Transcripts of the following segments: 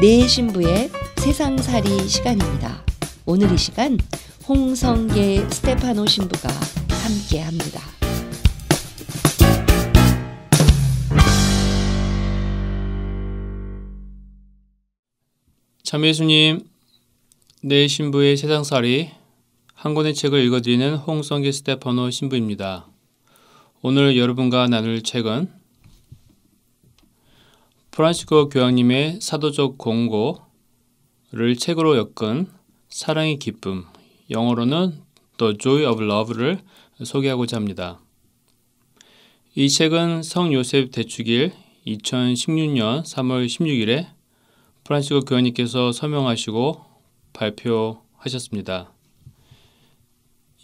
내 신부의 세상살이 시간입니다. 오늘 이 시간 홍성계 스테파노 신부가 함께 합니다. 참 예수님, 내 신부의 세상살이 한 권의 책을 읽어드리는 홍성기 스테파노 신부입니다. 오늘 여러분과 나눌 책은 프란시스코 교황님의 사도적 공고를 책으로 엮은 사랑의 기쁨, 영어로는 The Joy of Love를 소개하고자 합니다. 이 책은 성 요셉 대축일 2016년 3월 16일에 프란시코 교황님께서 서명하시고 발표하셨습니다.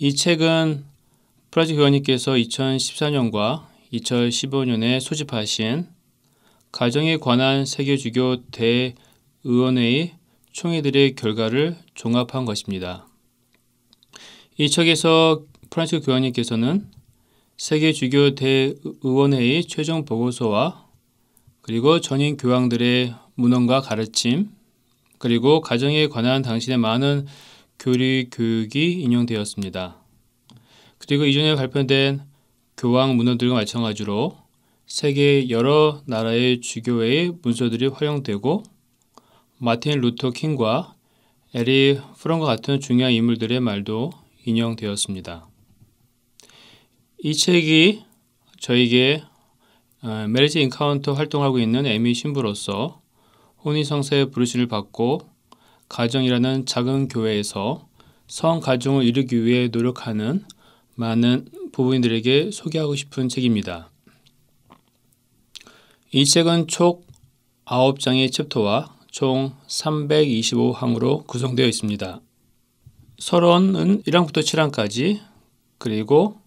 이 책은 프란시코 교황님께서 2014년과 2015년에 소집하신 가정에 관한 세계주교 대의원회의 총회들의 결과를 종합한 것입니다. 이 책에서 프란치스 교황님께서는 세계주교 대의원회의 최종 보고서와 그리고 전인 교황들의 문헌과 가르침 그리고 가정에 관한 당신의 많은 교리 교육이 인용되었습니다. 그리고 이전에 발표된 교황 문헌들과 마찬가지로 세계 여러 나라의 주교회의 문서들이 활용되고 마틴 루터 킹과 에리 프런과 같은 중요한 인물들의 말도 인용되었습니다. 이 책이 저에게 메리지 어, 인카운터 활동하고 있는 에미 신부로서 혼인성사의 부르신을 받고 가정이라는 작은 교회에서 성가정을 이루기 위해 노력하는 많은 부부인들에게 소개하고 싶은 책입니다. 이 책은 총 9장의 챕터와 총 325항으로 구성되어 있습니다. 서론은 1항부터 7항까지 그리고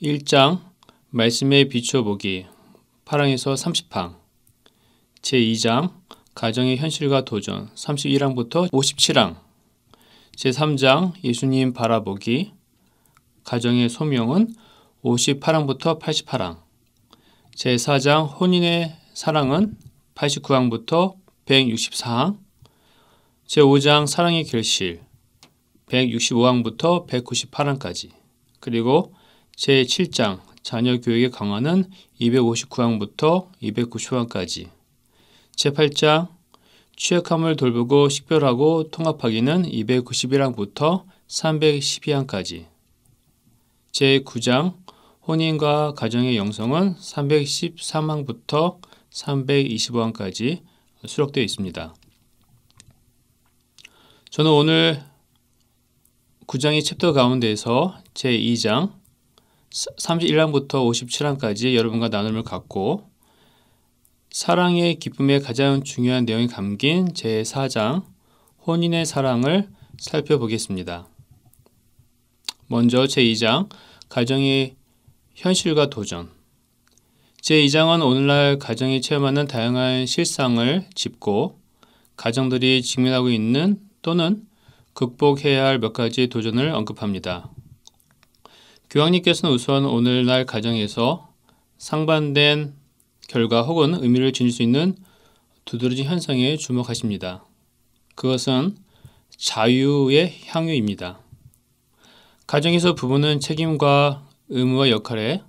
1장 말씀에 비추어 보기 8항에서 30항 제2장 가정의 현실과 도전 31항부터 57항 제3장 예수님 바라보기 가정의 소명은 58항부터 88항 제4장 혼인의 사랑은 89항부터 164항, 제5장 사랑의 결실, 165항부터 198항까지, 그리고 제7장 자녀 교육의 강화는 259항부터 290항까지, 제8장 취약함을 돌보고 식별하고 통합하기는 291항부터 312항까지, 제9장 혼인과 가정의 영성은 313항부터 3 2 5항까지 수록되어 있습니다. 저는 오늘 9장의 챕터 가운데서 제2장 31항부터 57항까지 여러분과 나눔을 갖고 사랑의 기쁨의 가장 중요한 내용이 담긴 제4장 혼인의 사랑을 살펴보겠습니다. 먼저 제2장 가정의 현실과 도전 제2장은 오늘날 가정이 체험하는 다양한 실상을 짚고 가정들이 직면하고 있는 또는 극복해야 할 몇 가지 도전을 언급합니다. 교황님께서는 우선 오늘날 가정에서 상반된 결과 혹은 의미를 지닐 수 있는 두드러진 현상에 주목하십니다. 그것은 자유의 향유입니다. 가정에서 부부는 책임과 의무와 역할에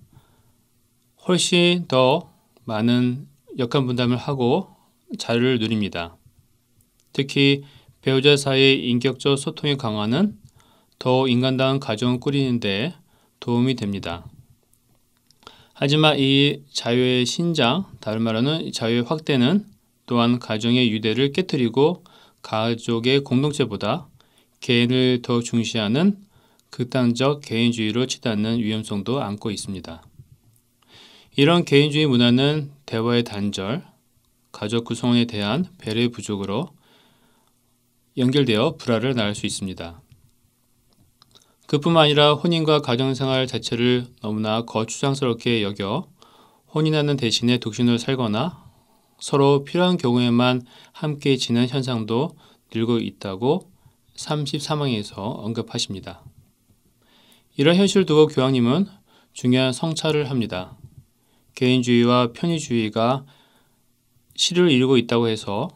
훨씬 더 많은 역할 분담을 하고 자유를 누립니다. 특히 배우자 사이의 인격적 소통의 강화는 더 인간다운 가정을 꾸리는데 도움이 됩니다. 하지만 이 자유의 신장, 다른 말로는 자유의 확대는 또한 가정의 유대를 깨뜨리고 가족의 공동체보다 개인을 더 중시하는 극단적 개인주의로 치닫는 위험성도 안고 있습니다. 이런 개인주의 문화는 대화의 단절, 가족 구성원에 대한 배려 의 부족으로 연결되어 불화를 낳을 수 있습니다. 그뿐만 아니라 혼인과 가정생활 자체를 너무나 거추장스럽게 여겨 혼인하는 대신에 독신으로 살거나 서로 필요한 경우에만 함께 지낸 현상도 늘고 있다고 33항에서 언급하십니다. 이런 현실을 두고 교황님은 중요한 성찰을 합니다. 개인주의와 편의주의가 시를 이루고 있다고 해서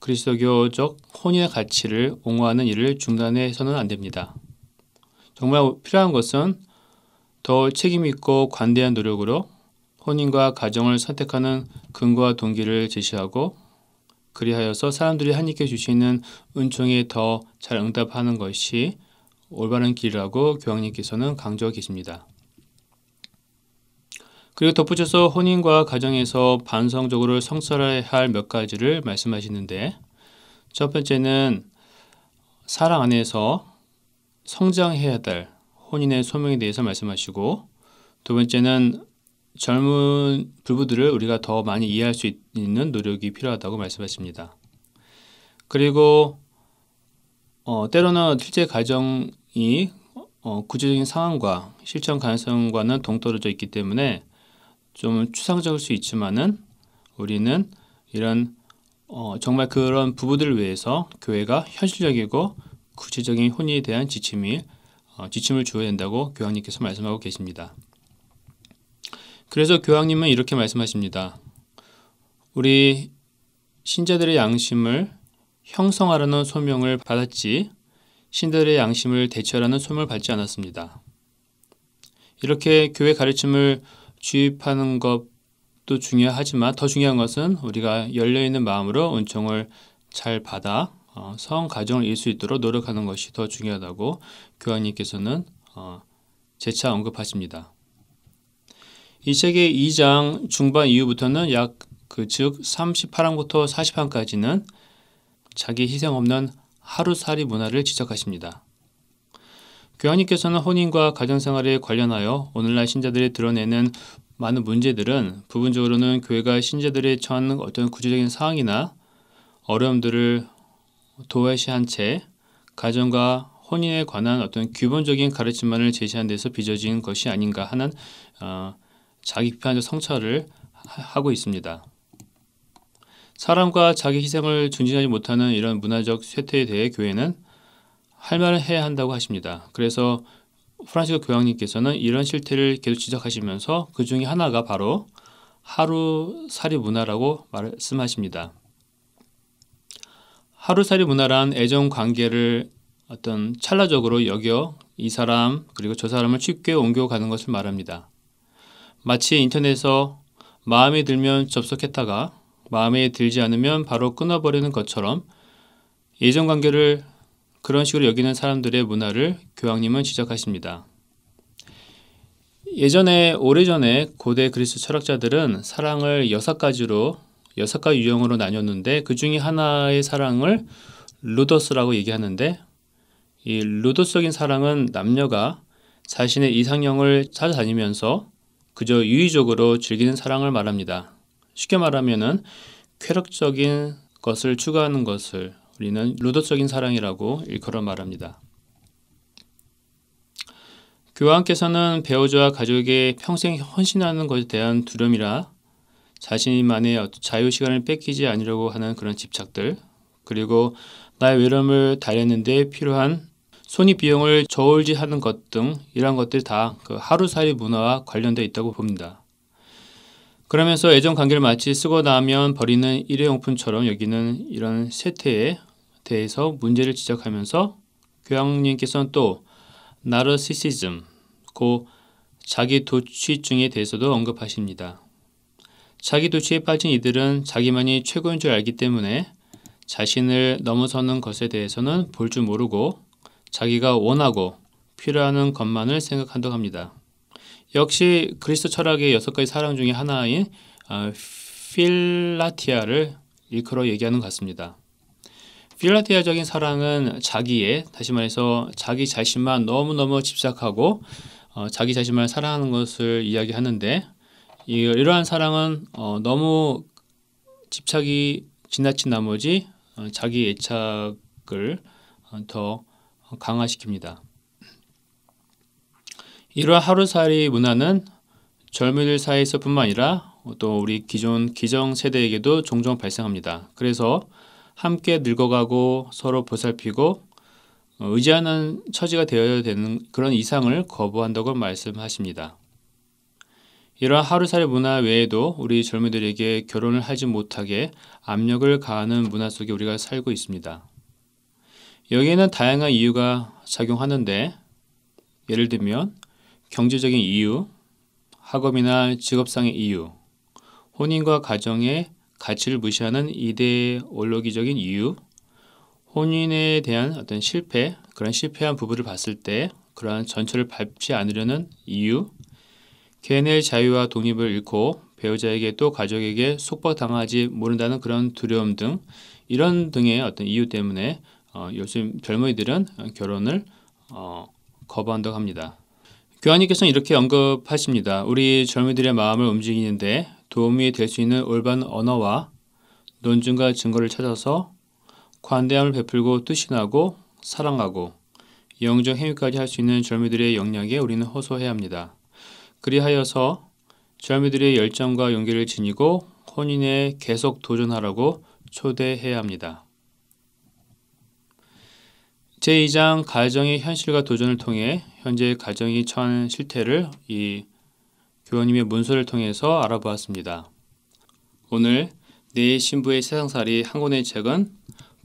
그리스도교적 혼인의 가치를 옹호하는 일을 중단해서는 안 됩니다. 정말 필요한 것은 더 책임있고 관대한 노력으로 혼인과 가정을 선택하는 근거와 동기를 제시하고 그리하여서 사람들이 하나님께 주시는 은총에 더 잘 응답하는 것이 올바른 길이라고 교황님께서는 강조하고 계십니다. 그리고 덧붙여서 혼인과 가정에서 반성적으로 성찰해야 할 몇 가지를 말씀하시는데 첫 번째는 사랑 안에서 성장해야 될 혼인의 소명에 대해서 말씀하시고 두 번째는 젊은 부부들을 우리가 더 많이 이해할 수 있는 노력이 필요하다고 말씀하십니다. 그리고 어, 때로는 실제 가정이 어, 구체적인 상황과 실천 가능성과는 동떨어져 있기 때문에 좀 추상적일 수 있지만은 우리는 이런 어, 정말 그런 부부들을 위해서 교회가 현실적이고 구체적인 혼인에 대한 지침이 어, 지침을 주어야 된다고 교황님께서 말씀하고 계십니다. 그래서 교황님은 이렇게 말씀하십니다. 우리 신자들의 양심을 형성하라는 소명을 받았지 신들의 양심을 대처하라는 소명을 받지 않았습니다. 이렇게 교회 가르침을 주입하는 것도 중요하지만 더 중요한 것은 우리가 열려있는 마음으로 은총을 잘 받아 어, 성 가정을 이룰 수 있도록 노력하는 것이 더 중요하다고 교황님께서는 어, 재차 언급하십니다. 이 책의 2장 중반 이후부터는 약그 즉 38항부터 40항까지는 자기 희생 없는 하루살이 문화를 지적하십니다. 교황님께서는 혼인과 가정생활에 관련하여 오늘날 신자들이 드러내는 많은 문제들은 부분적으로는 교회가 신자들의 처한 어떤 구조적인 상황이나 어려움들을 도외시한 채 가정과 혼인에 관한 어떤 기본적인 가르침만을 제시한 데서 빚어진 것이 아닌가 하는 어, 자기 비판적 성찰을 하고 있습니다. 사람과 자기 희생을 중진하지 못하는 이런 문화적 쇠퇴에 대해 교회는 할 말을 해야 한다고 하십니다. 그래서 프란시스 교황님께서는 이런 실태를 계속 지적하시면서 그 중에 하나가 바로 하루살이 문화라고 말씀하십니다. 하루살이 문화란 애정 관계를 어떤 찰나적으로 여겨 이 사람 그리고 저 사람을 쉽게 옮겨가는 것을 말합니다. 마치 인터넷에서 마음에 들면 접속했다가 마음에 들지 않으면 바로 끊어버리는 것처럼 예전 관계를 그런 식으로 여기는 사람들의 문화를 교황님은 지적하십니다. 예전에 오래전에 고대 그리스 철학자들은 사랑을 여섯 가지로 여섯 가지 유형으로 나뉘었는데 그 중에 하나의 사랑을 루더스라고 얘기하는데 이 루더스적인 사랑은 남녀가 자신의 이상형을 찾아다니면서 그저 유의적으로 즐기는 사랑을 말합니다. 쉽게 말하면은 쾌락적인 것을 추구하는 것을 우리는 루더적인 사랑이라고 일컬어 말합니다. 교황께서는 배우자와 가족에게 평생 헌신하는 것에 대한 두려움이라 자신만의 자유시간을 뺏기지 않으려고 하는 그런 집착들 그리고 나의 외로움을 달랬는데 필요한 손이 비용을 저울질하는 것 등이러것들다 그 하루살이 문화와 관련되어 있다고 봅니다. 그러면서 애정 관계를 마치 쓰고 나면 버리는 일회용품처럼 여기는 이런 세태에 대해서 문제를 지적하면서 교황님께서는 또 나르시시즘, 고 자기 도취증에 대해서도 언급하십니다. 자기 도취에 빠진 이들은 자기만이 최고인 줄 알기 때문에 자신을 넘어서는 것에 대해서는 볼 줄 모르고 자기가 원하고 필요하는 것만을 생각한다고 합니다. 역시 그리스도 철학의 여섯 가지 사랑 중의 하나인 어, 필라티아를 일컬어 얘기하는 것 같습니다. 필라티아적인 사랑은 자기의 다시 말해서 자기 자신만 너무너무 집착하고 어, 자기 자신만 사랑하는 것을 이야기하는데 이, 이러한 사랑은 어, 너무 집착이 지나친 나머지 어, 자기 애착을 어, 더 강화시킵니다. 이러한 하루살이 문화는 젊은이들 사이에서뿐만 아니라 또 우리 기존 기정 세대에게도 종종 발생합니다. 그래서 함께 늙어가고 서로 보살피고 어, 의지하는 처지가 되어야 되는 그런 이상을 거부한다고 말씀하십니다. 이러한 하루살이 문화 외에도 우리 젊은이들에게 결혼을 하지 못하게 압력을 가하는 문화 속에 우리가 살고 있습니다. 여기에는 다양한 이유가 작용하는데 예를 들면 경제적인 이유, 학업이나 직업상의 이유, 혼인과 가정의 가치를 무시하는 이데올로기적인 이유, 혼인에 대한 어떤 실패, 그런 실패한 부부를 봤을 때 그러한 전철을 밟지 않으려는 이유, 개인의 자유와 독립을 잃고 배우자에게 또 가족에게 속박당하지 모른다는 그런 두려움 등 이런 등의 어떤 이유 때문에 어, 요즘 젊은이들은 결혼을 어, 거부한다고 합니다. 교환님께서는 이렇게 언급하십니다. 우리 젊은이들의 마음을 움직이는데 도움이 될 수 있는 올바른 언어와 논증과 증거를 찾아서 관대함을 베풀고 뜻신하고 사랑하고 영적 행위까지 할 수 있는 젊이들의 역량에 우리는 호소해야 합니다. 그리하여서 젊이들의 열정과 용기를 지니고 혼인에 계속 도전하라고 초대해야 합니다. 제2장 가정의 현실과 도전을 통해 현재 가정이 처한 실태를 이 교원님의 문서를 통해서 알아보았습니다. 오늘 내 신부의 세상살이 한 권의 책은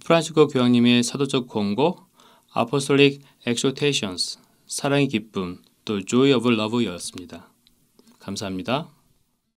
프란시코 교황님의 사도적 권고 Apostolic Exhortations 사랑의 기쁨 또 Joy of Love였습니다. 감사합니다.